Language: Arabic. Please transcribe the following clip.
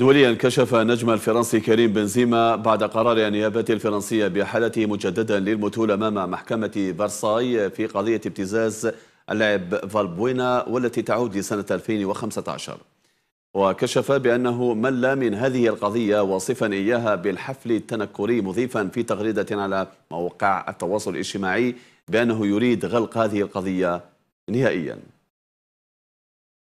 دوليا كشف النجم الفرنسي كريم بنزيما بعد قرار النيابة الفرنسية بإحالته مجددا للمثول أمام محكمة فرساي في قضية ابتزاز اللاعب فالبوينا والتي تعود لسنة 2015 وكشف بأنه مل من هذه القضية واصفا إياها بالحفل التنكري مضيفا في تغريدة على موقع التواصل الاجتماعي بأنه يريد غلق هذه القضية نهائياً